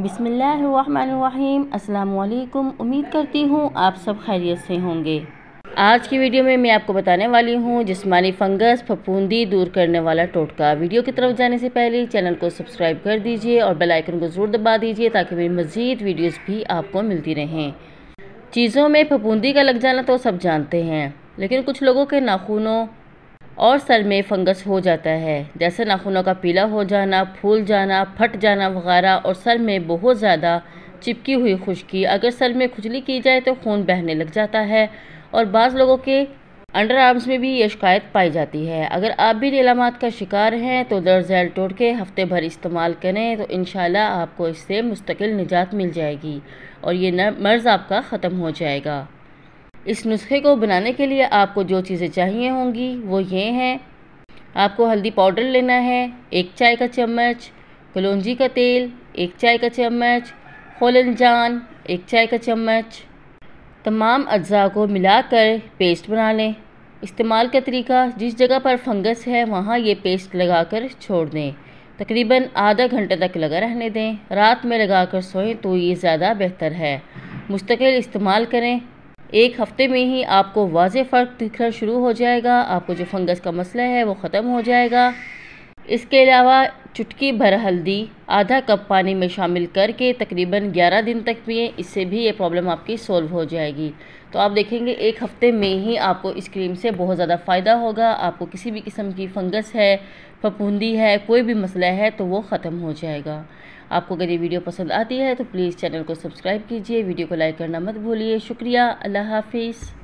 बिसमीम् अल्लाम उम्मीद करती हूँ आप सब खैरियत से होंगे आज की वीडियो में मैं आपको बताने वाली हूँ जिस्मानी फंगस फफूंदी दूर करने वाला टोटका वीडियो की तरफ जाने से पहले चैनल को सब्सक्राइब कर दीजिए और बेल आइकन को ज़रूर दबा दीजिए ताकि मेरी मज़ीद वीडियोस भी आपको मिलती रहें चीज़ों में फफूंदी का लग जाना तो सब जानते हैं लेकिन कुछ लोगों के नाखूनों और सर में फंगस हो जाता है जैसे नाखूनों का पीला हो जाना फूल जाना फट जाना वगैरह और सर में बहुत ज़्यादा चिपकी हुई खुश्की अगर सर में खुजली की जाए तो खून बहने लग जाता है और बाज़ लोगों के अंडर आर्म्स में भी ये शिकायत पाई जाती है अगर आप भी नीलामात का शिकार हैं तो दर्जैल टोड़ के हफ़्ते भर इस्तेमाल करें तो इन आपको इससे मुस्तकिल निजात मिल जाएगी और ये मर्ज़ आपका ख़त्म हो जाएगा इस नुस्खे को बनाने के लिए आपको जो चीज़ें चाहिए होंगी वो ये हैं आपको हल्दी पाउडर लेना है एक चाय का चम्मच कलौजी का तेल एक चाय का चम्मच खोलनजान एक चाय का चम्मच तमाम अज्जा को मिलाकर पेस्ट बना लें इस्तेमाल का तरीका जिस जगह पर फंगस है वहाँ ये पेस्ट लगाकर छोड़ दें तकरीबन आधा घंटे तक लगा रहने दें रात में लगाकर सोएं तो ये ज़्यादा बेहतर है मुस्तकिल इस्तेमाल करें एक हफ़्ते में ही आपको वाज फ़र्क दिखना शुरू हो जाएगा आपको जो फंगस का मसला है वो ख़त्म हो जाएगा इसके अलावा चुटकी भर हल्दी आधा कप पानी में शामिल करके तकरीबन 11 दिन तक पिए इससे भी ये प्रॉब्लम आपकी सॉल्व हो जाएगी तो आप देखेंगे एक हफ़्ते में ही आपको इस क्रीम से बहुत ज़्यादा फ़ायदा होगा आपको किसी भी किस्म की फंगस है फपूंदी है कोई भी मसला है तो वो ख़त्म हो जाएगा आपको अगर ये वीडियो पसंद आती है तो प्लीज़ चैनल को सब्सक्राइब कीजिए वीडियो को लाइक करना मत भूलिए शुक्रिया अल्लाह हाफिज़